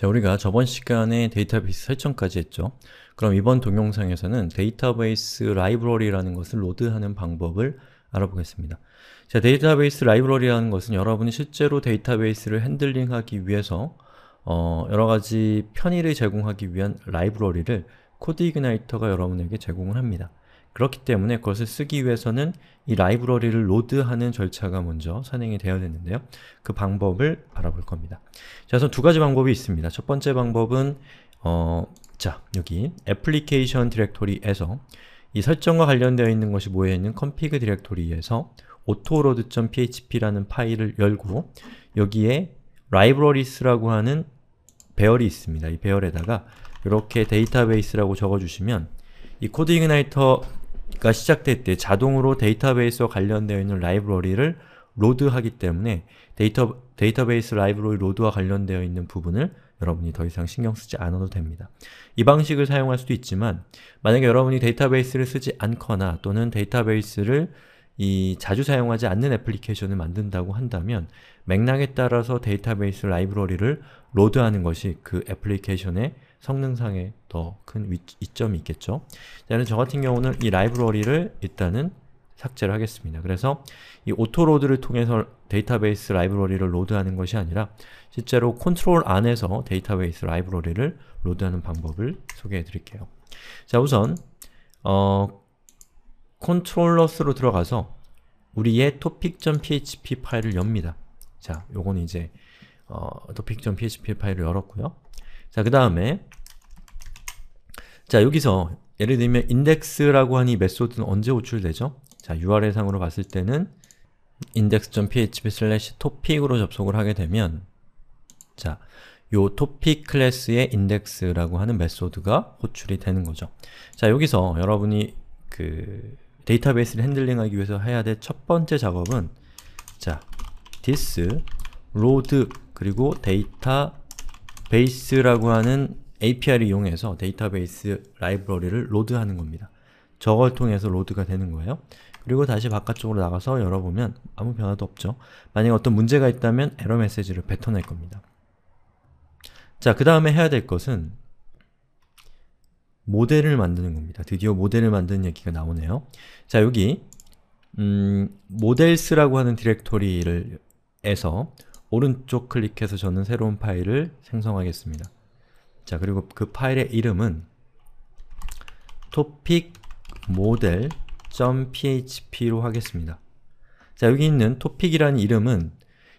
자, 우리가 저번 시간에 데이터베이스 설정까지 했죠. 그럼 이번 동영상에서는 데이터베이스 라이브러리라는 것을 로드하는 방법을 알아보겠습니다. 자, 데이터베이스 라이브러리라는 것은 여러분이 실제로 데이터베이스를 핸들링하기 위해서 어, 여러가지 편의를 제공하기 위한 라이브러리를 코드 이그나이터가 여러분에게 제공을 합니다. 그렇기 때문에 그것을 쓰기 위해서는 이 라이브러리를 로드하는 절차가 먼저 선행이 되어야 되는데요. 그 방법을 알아볼 겁니다. 자, 그래서 두 가지 방법이 있습니다. 첫 번째 방법은 어, 자, 여기 애플리케이션 디렉토리에서 이 설정과 관련되어 있는 것이 모여있는 컴피그 디렉토리에서 autoload.php라는 파일을 열고 여기에 라이브러리스라고 하는 배열이 있습니다. 이 배열에다가 이렇게 데이터베이스라고 적어주시면 이 코드 이그나이터 가 시작될 때 자동으로 데이터베이스와 관련되어 있는 라이브러리를 로드하기 때문에 데이터, 데이터베이스 라이브러리 로드와 관련되어 있는 부분을 여러분이 더 이상 신경 쓰지 않아도 됩니다. 이 방식을 사용할 수도 있지만 만약에 여러분이 데이터베이스를 쓰지 않거나 또는 데이터베이스를 이 자주 사용하지 않는 애플리케이션을 만든다고 한다면 맥락에 따라서 데이터베이스 라이브러리를 로드하는 것이 그 애플리케이션의 성능상의 더 큰 이점이 있겠죠. 저저 같은 경우는 이 라이브러리를 일단은 삭제를 하겠습니다. 그래서 이 오토로드를 통해서 데이터베이스 라이브러리를 로드하는 것이 아니라 실제로 컨트롤 안에서 데이터베이스 라이브러리를 로드하는 방법을 소개해 드릴게요. 자 우선 어, 컨트롤러스로 들어가서 우리의 topic.php 파일을 엽니다. 자, 요건 이제 어, topic.php 파일을 열었고요. 자, 그 다음에 자, 여기서 예를 들면 index라고 하니 메소드는 언제 호출되죠? 자, URL 상으로 봤을 때는 index.php/topic으로 접속을 하게 되면 자, 요 topic 클래스의 index라고 하는 메소드가 호출이 되는 거죠. 자, 여기서 여러분이 그 데이터베이스를 핸들링하기 위해서 해야 될 첫 번째 작업은 자, this load 그리고 데이터 베이스라고 하는 API를 이용해서 데이터베이스 라이브러리를 로드하는 겁니다. 저걸 통해서 로드가 되는 거예요. 그리고 다시 바깥쪽으로 나가서 열어보면 아무 변화도 없죠. 만약 어떤 문제가 있다면 에러 메시지를 뱉어낼 겁니다. 자, 그 다음에 해야 될 것은 모델을 만드는 겁니다. 드디어 모델을 만드는 얘기가 나오네요. 자, 여기 음, m o d 라고 하는 디렉토리를 에서 오른쪽 클릭해서 저는 새로운 파일을 생성하겠습니다. 자, 그리고 그 파일의 이름은 topic model.php로 하겠습니다. 자, 여기 있는 topic이라는 이름은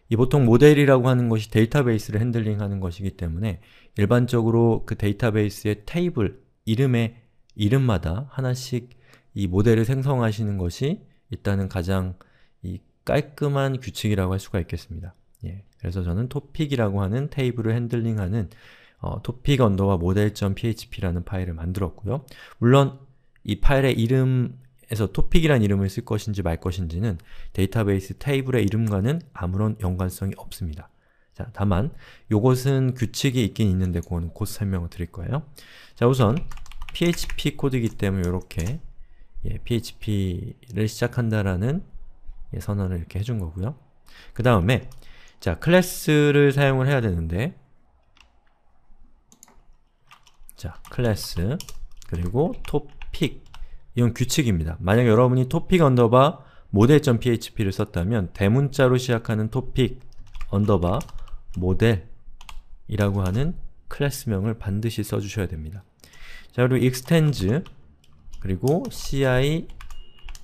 이 보통 모델이라고 하는 것이 데이터베이스를 핸들링하는 것이기 때문에 일반적으로 그 데이터베이스의 테이블, 이름의 이름마다 하나씩 이 모델을 생성하시는 것이 일단은 가장 깔끔한 규칙이라고 할 수가 있겠습니다. 예, 그래서 저는 topic이라고 하는 테이블을 핸들링하는 어, topic 언더와 model.php라는 파일을 만들었고요. 물론 이 파일의 이름에서 topic이란 이름을 쓸 것인지 말 것인지는 데이터베이스 테이블의 이름과는 아무런 연관성이 없습니다. 자, 다만 요것은 규칙이 있긴 있는데 그건 곧 설명을 드릴 거예요. 자, 우선 PHP 코드이기 때문에 이렇게 예, PHP를 시작한다라는 예, 선언을 이렇게 해준 거고요. 그 다음에 자, 클래스를 사용을 해야 되는데 자, 클래스 그리고 topic 이건 규칙입니다. 만약 여러분이 topic 언더바 모델.php를 썼다면 대문자로 시작하는 topic 언더바 모델이라고 하는 클래스명을 반드시 써주셔야 됩니다. 자, 그리고 extends 그리고 ci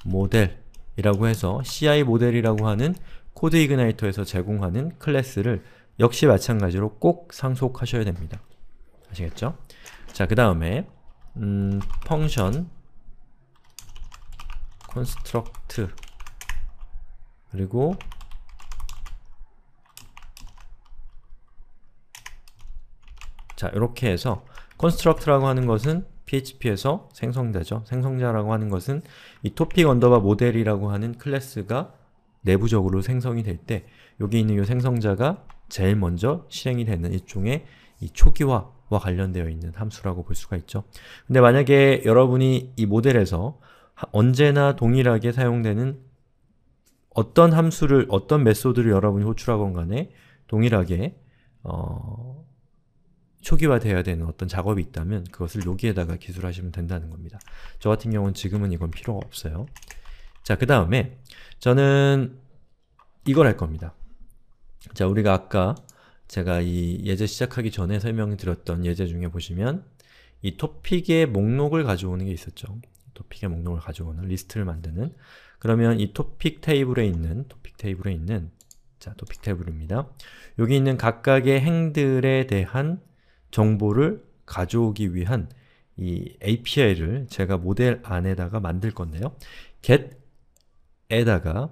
모델이라고 해서 ci 모델이라고 하는 코드 이그나이터에서 제공하는 클래스를 역시 마찬가지로 꼭 상속하셔야 됩니다. 아시겠죠? 자, 그 다음에 음, 펑션 컨스트럭트 그리고 자, 이렇게 해서 컨스트럭트라고 하는 것은 PHP에서 생성되죠 생성자라고 하는 것은 이 topic 언더바 모델이라고 하는 클래스가 내부적으로 생성이 될 때 여기 있는 이 생성자가 제일 먼저 실행이 되는 일종의 이 초기화와 관련되어 있는 함수라고 볼 수가 있죠. 근데 만약에 여러분이 이 모델에서 언제나 동일하게 사용되는 어떤 함수를, 어떤 메소드를 여러분이 호출하건 간에 동일하게 어, 초기화되어야 되는 어떤 작업이 있다면 그것을 여기에다가 기술하시면 된다는 겁니다. 저 같은 경우는 지금은 이건 필요가 없어요. 자, 그 다음에 저는 이걸 할 겁니다. 자, 우리가 아까 제가 이 예제 시작하기 전에 설명드렸던 예제 중에 보시면 이 토픽의 목록을 가져오는 게 있었죠. 토픽의 목록을 가져오는 리스트를 만드는 그러면 이 토픽 테이블에 있는 토픽 테이블에 있는 자, 토픽 테이블입니다. 여기 있는 각각의 행들에 대한 정보를 가져오기 위한 이 API를 제가 모델 안에다가 만들 건데요. get 에다가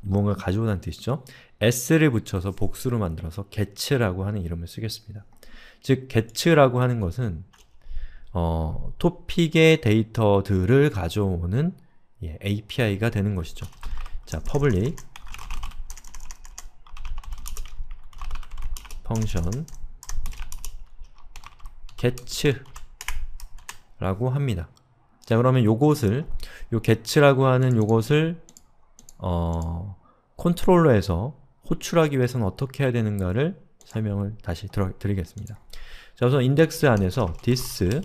무언가 가지고 난 뜻이죠. s를 붙여서 복수로 만들어서 get라고 하는 이름을 쓰겠습니다. 즉, get라고 하는 것은 어, 토픽의 데이터들을 가져오는 예, API가 되는 것이죠. 자, public function get라고 합니다. 자, 그러면 요것을 요 get라고 하는 요것을 어, 컨트롤러에서 호출하기 위해서는 어떻게 해야 되는가를 설명을 다시 들어, 드리겠습니다. 자, 우선 인덱스 안에서 this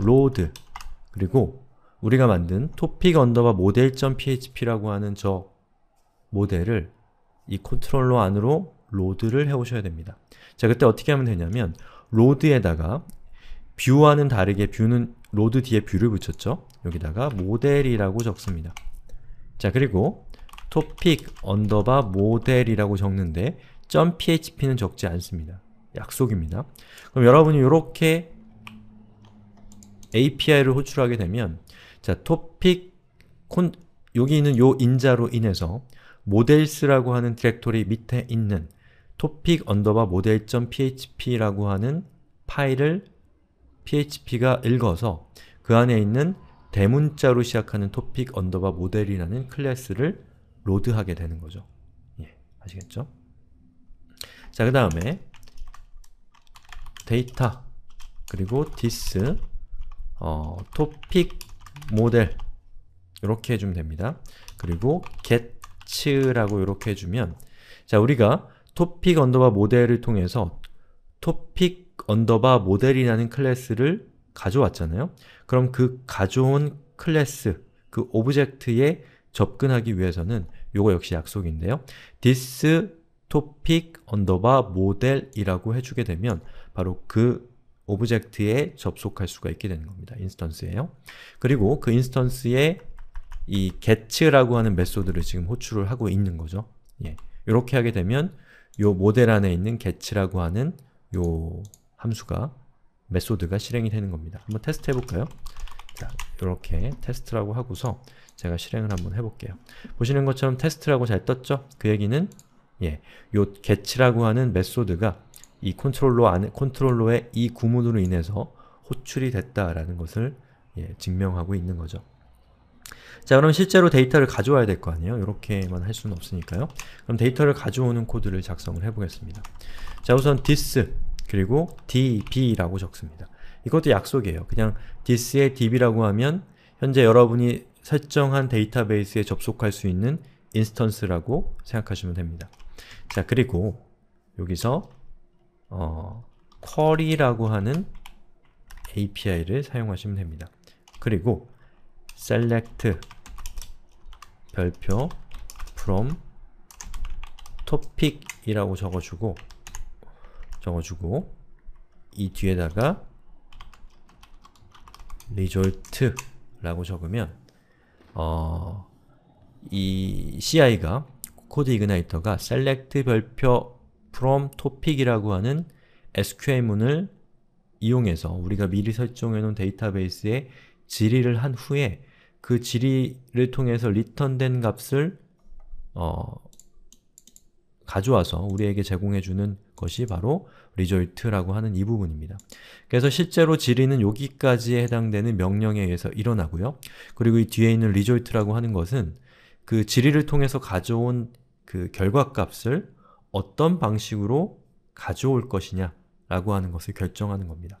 load 그리고 우리가 만든 topic 언더바 model.php라고 하는 저 모델을 이 컨트롤러 안으로 로드를 해오셔야 됩니다. 자, 그때 어떻게 하면 되냐면 로드에다가 뷰와는 다르게 뷰는 로드 뒤에 뷰를 붙였죠? 여기다가 모델이라고 적습니다. 자, 그리고 topic 언더바 모델이라고 적는데 .php는 적지 않습니다. 약속입니다. 그럼 여러분이 이렇게 API를 호출하게 되면 자, topic 콘, 여기 있는 요 인자로 인해서 models라고 하는 디렉토리 밑에 있는 topic 언더바 모델 d p h p 라고 하는 파일을 php가 읽어서 그 안에 있는 대문자로 시작하는 topic 언더바 모델이라는 클래스를 로드하게 되는 거죠. 예, 아시겠죠? 자, 그 다음에 데이터 그리고 디스 어, 토픽 모델 이렇게 해주면 됩니다. 그리고 get라고 이렇게 해주면 자, 우리가 토픽 언더바 모델을 통해서 토픽 언더바 모델이라는 클래스를 가져왔잖아요. 그럼 그 가져온 클래스, 그 오브젝트에 접근하기 위해서는 요거 역시 약속인데요. this topic underbar model이라고 해주게 되면 바로 그 오브젝트에 접속할 수가 있게 되는 겁니다. 인스턴스에요 그리고 그 인스턴스에 이 get라고 하는 메소드를 지금 호출을 하고 있는 거죠. 예. 이렇게 하게 되면 요 모델 안에 있는 get라고 하는 요 함수가 메소드가 실행이 되는 겁니다. 한번 테스트 해볼까요? 자, 이렇게 테스트라고 하고서 제가 실행을 한번 해볼게요. 보시는 것처럼 테스트라고 잘 떴죠? 그 얘기는 예, 요 g e t 라고 하는 메소드가 이 컨트롤러 안에, 컨트롤러의 이 구문으로 인해서 호출이 됐다라는 것을 예, 증명하고 있는 거죠. 자 그럼 실제로 데이터를 가져와야 될 거 아니에요? 이렇게만 할 수는 없으니까요. 그럼 데이터를 가져오는 코드를 작성을 해보겠습니다. 자 우선 this 그리고 db라고 적습니다. 이것도 약속이에요. 그냥 this에 db라고 하면 현재 여러분이 설정한 데이터베이스에 접속할 수 있는 인스턴스라고 생각하시면 됩니다. 자, 그리고 여기서 어, query라고 하는 API를 사용하시면 됩니다. 그리고 select 별표 from topic이라고 적어주고 적어주고 이 뒤에다가 result라고 적으면 어, 이 CI가 코드 이그나이터가 select 별표 from topic이라고 하는 SQL문을 이용해서 우리가 미리 설정해놓은 데이터베이스에 질의를 한 후에 그 질의를 통해서 리턴된 값을 어, 가져와서 우리에게 제공해주는 것이 바로 result라고 하는 이 부분입니다. 그래서 실제로 지리는 여기까지에 해당되는 명령에 의해서 일어나고요. 그리고 이 뒤에 있는 result라고 하는 것은 그 지리를 통해서 가져온 그 결과값을 어떤 방식으로 가져올 것이냐 라고 하는 것을 결정하는 겁니다.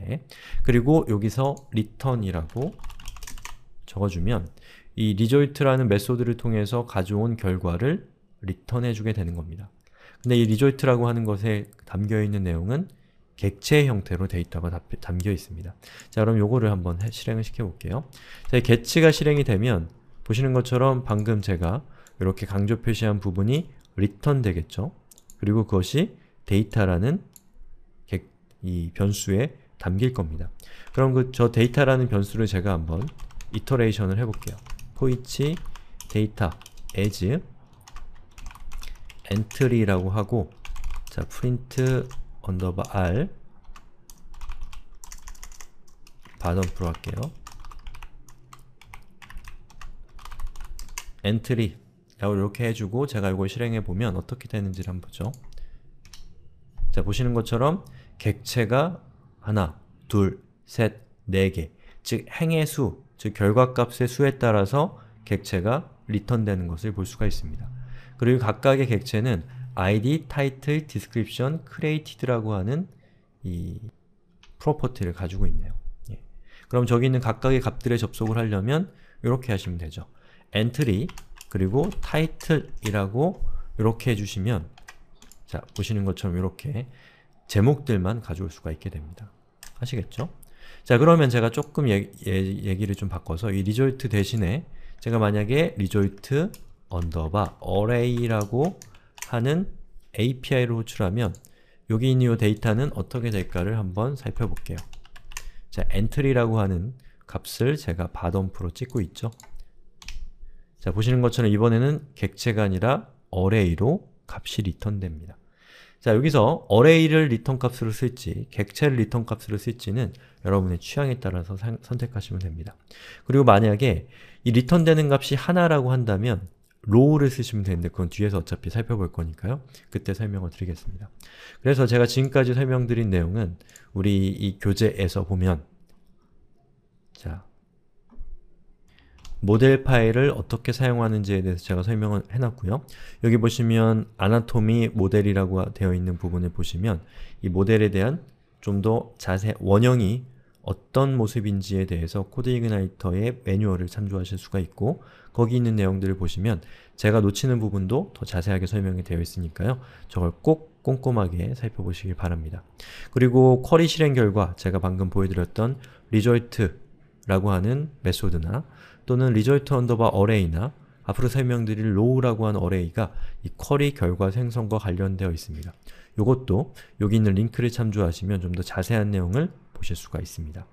예. 그리고 여기서 return이라고 적어주면 이 result라는 메소드를 통해서 가져온 결과를 return해주게 되는 겁니다. 근데 이 r e s u l t 라고 하는 것에 담겨있는 내용은 객체 형태로 데이터가 담겨 있습니다. 자, 그럼 요거를 한번 해, 실행을 시켜볼게요. 자, 개치가 실행이 되면 보시는 것처럼 방금 제가 이렇게 강조 표시한 부분이 return 되겠죠? 그리고 그것이 데이터라는 객, 이 변수에 담길 겁니다. 그럼 그 저 데이터라는 변수를 제가 한번 이터레이션을 해볼게요. 포이치 데이터 as e n t r y 라고 하고 자 프린트 언더바 r 바덤프로 할게요. 엔트리 라고 이렇게 해주고 제가 이걸 실행해보면 어떻게 되는지 한번 보죠. 자 보시는 것처럼 객체가 하나, 둘, 셋, 네개즉 행의 수, 즉 결과값의 수에 따라서 객체가 리턴되는 것을 볼 수가 있습니다. 그리고 각각의 객체는 id, title, description, created라고 하는 이 프로퍼티를 가지고 있네요. 예. 그럼 저기 있는 각각의 값들에 접속을 하려면 이렇게 하시면 되죠. entry 그리고 title이라고 이렇게 해주시면 자 보시는 것처럼 이렇게 제목들만 가져올 수가 있게 됩니다. 아시겠죠? 자 그러면 제가 조금 얘, 얘, 얘기를 좀 바꿔서 이 result 대신에 제가 만약에 result 언더바 array라고 하는 API를 호출하면 여기 있는 이 데이터는 어떻게 될까를 한번 살펴볼게요. 자, entry라고 하는 값을 제가 받음프로 찍고 있죠. 자, 보시는 것처럼 이번에는 객체가 아니라 array로 값이 리턴됩니다. 자, 여기서 array를 리턴 값으로 쓸지 객체를 리턴 값으로 쓸지는 여러분의 취향에 따라서 상, 선택하시면 됩니다. 그리고 만약에 이 리턴되는 값이 하나라고 한다면 row를 쓰시면 되는데 그건 뒤에서 어차피 살펴볼 거니까요. 그때 설명을 드리겠습니다. 그래서 제가 지금까지 설명드린 내용은 우리 이 교재에서 보면 자 모델 파일을 어떻게 사용하는지에 대해서 제가 설명을 해놨고요. 여기 보시면 아나토미 모델이라고 되어 있는 부분을 보시면 이 모델에 대한 좀 더 자세 원형이 어떤 모습인지에 대해서 코드 이그나이터의 매뉴얼을 참조하실 수가 있고 거기 있는 내용들을 보시면 제가 놓치는 부분도 더 자세하게 설명이 되어 있으니까요. 저걸 꼭 꼼꼼하게 살펴보시길 바랍니다. 그리고 쿼리 실행 결과 제가 방금 보여드렸던 result라고 하는 메소드나 또는 result underbar array나 앞으로 설명드릴 row라고 하는 array가 이 쿼리 결과 생성과 관련되어 있습니다. 이것도 여기 있는 링크를 참조하시면 좀 더 자세한 내용을 보실 수가 있습니다.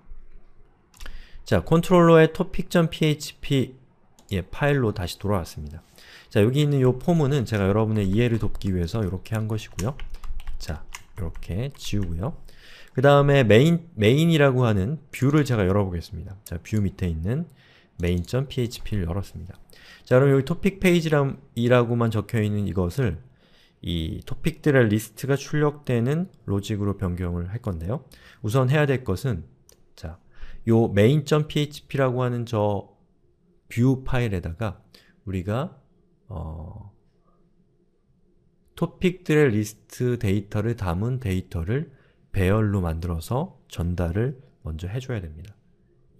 자, 컨트롤러의 topic.php 예, 파일로 다시 돌아왔습니다. 자, 여기 있는 이 포문은 제가 여러분의 이해를 돕기 위해서 이렇게 한 것이고요. 자, 이렇게 지우고요. 그 다음에 메인, 메인이라고 하는 뷰를 제가 열어보겠습니다. 자, 뷰 밑에 있는 main.php를 열었습니다. 자, 그럼 여기 토픽 페이지라고만 적혀있는 이것을 이 토픽들의 리스트가 출력되는 로직으로 변경을 할 건데요. 우선 해야 될 것은 자, 요 main.php라고 하는 저뷰 파일에다가 우리가 어, 토픽들의 리스트 데이터를 담은 데이터를 배열로 만들어서 전달을 먼저 해줘야 됩니다.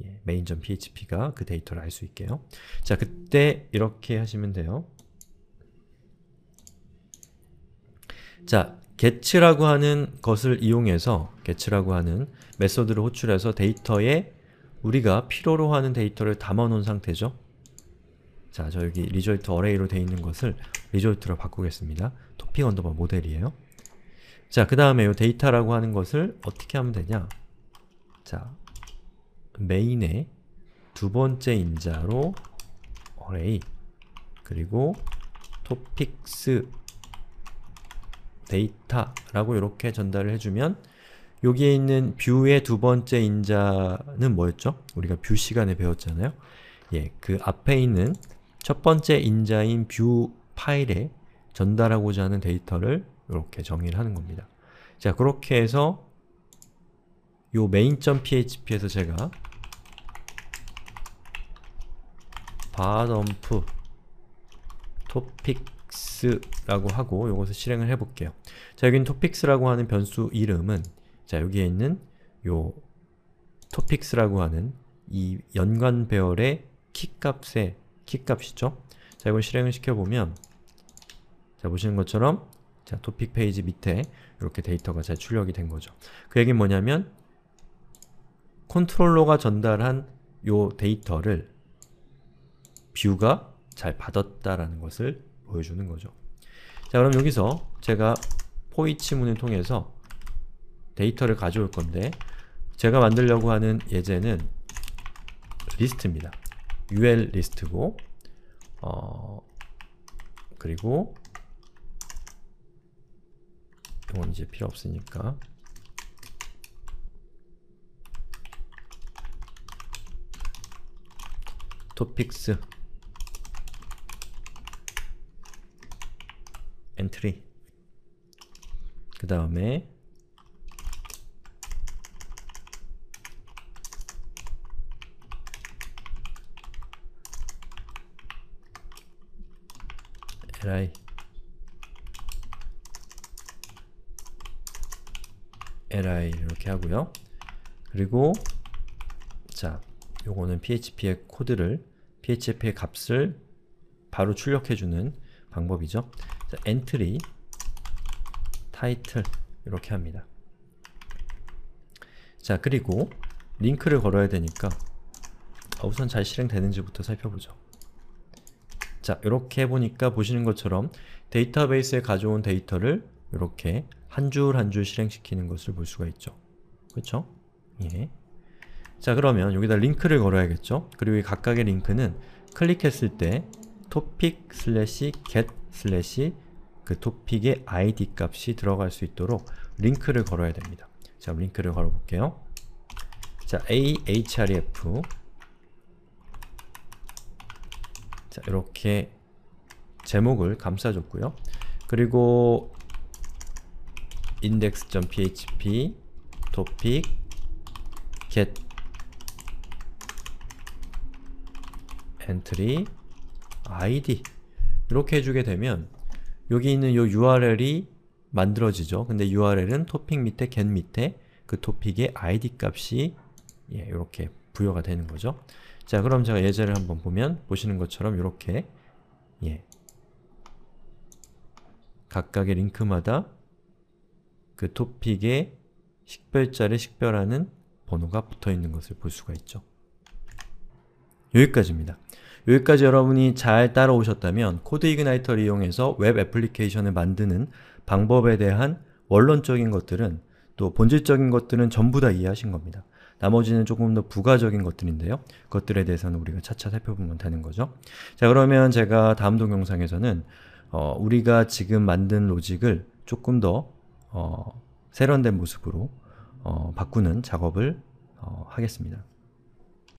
예, m a i p h p 가그 데이터를 알 수 있게요. 자, 그때 이렇게 하시면 돼요. 자, get라고 하는 것을 이용해서 get라고 하는 메소드를 호출해서 데이터에 우리가 필요로 하는 데이터를 담아놓은 상태죠. 자, 저 여기 result a r r a y 로 되어 있는 것을 r e s u l t 로 바꾸겠습니다. topic 토핑 언더바 모델이에요. 자, 그 다음에 요 데이터라고 하는 것을 어떻게 하면 되냐? 자, 메인의 두 번째 인자로 array 그리고 t o p i c 스 데이터라고 이렇게 전달을 해주면 여기에 있는 뷰의 두 번째 인자는 뭐였죠? 우리가 뷰 시간에 배웠잖아요. 예, 그 앞에 있는 첫 번째 인자인 뷰 파일에 전달하고자 하는 데이터를 이렇게 정의를 하는 겁니다. 자, 그렇게 해서 요 main.php에서 제가 바덤프 토픽스라고 하고 요것을 실행을 해볼게요. 자, 여긴 기 토픽스라고 하는 변수 이름은 자, 여기에 있는 요 토픽스라고 하는 이 연관 배열의 키값의 키값이죠. 자, 이걸 실행을 시켜보면 자, 보시는 것처럼 자, 토픽 페이지 밑에 이렇게 데이터가 잘 출력이 된 거죠. 그 얘기는 뭐냐면 컨트롤러가 전달한 요 데이터를 뷰가 잘 받았다라는 것을 보여주는 거죠. 자, 그럼 여기서 제가 포이치문을 통해서 데이터를 가져올 건데 제가 만들려고 하는 예제는 리스트입니다. ul 리스트고 어, 그리고 이건 이제 필요 없으니까 토픽스 엔트리 그 다음에 try li 이렇게 하고요. 그리고 자, 요거는 php의 코드를 php의 값을 바로 출력해 주는 방법이죠. 자, entry title 이렇게 합니다. 자, 그리고 링크를 걸어야 되니까 우선 잘 실행되는지부터 살펴보죠. 자, 이렇게 해보니까 보시는 것처럼 데이터베이스에 가져온 데이터를 이렇게 한 줄 한 줄 실행시키는 것을 볼 수가 있죠. 그렇죠? 예. 자, 그러면 여기다 링크를 걸어야겠죠? 그리고 이 각각의 링크는 클릭했을 때 topic slash get slash 그 t o p i c 의 id 값이 들어갈 수 있도록 링크를 걸어야 됩니다. 자, 링크를 걸어볼게요. 자, ahref 자, 이렇게 제목을 감싸줬고요. 그리고 index.php topic get entry id 이렇게 해주게 되면 여기 있는 이 URL이 만들어지죠. 근데 URL은 토픽 밑에 get 밑에 그 토픽의 id 값이 예, 이렇게 부여가 되는 거죠. 자, 그럼 제가 예제를 한번 보면 보시는 것처럼 이렇게 예. 각각의 링크마다 그 토픽의 식별자를 식별하는 번호가 붙어있는 것을 볼 수가 있죠. 여기까지입니다. 여기까지 여러분이 잘 따라오셨다면 코드 이그나이터를 이용해서 웹 애플리케이션을 만드는 방법에 대한 원론적인 것들은 또 본질적인 것들은 전부 다 이해하신 겁니다. 나머지는 조금 더 부가적인 것들인데요. 그것들에 대해서는 우리가 차차 살펴보면 되는 거죠. 자, 그러면 제가 다음 동영상에서는 어, 우리가 지금 만든 로직을 조금 더 어, 세련된 모습으로 어, 바꾸는 작업을 어, 하겠습니다.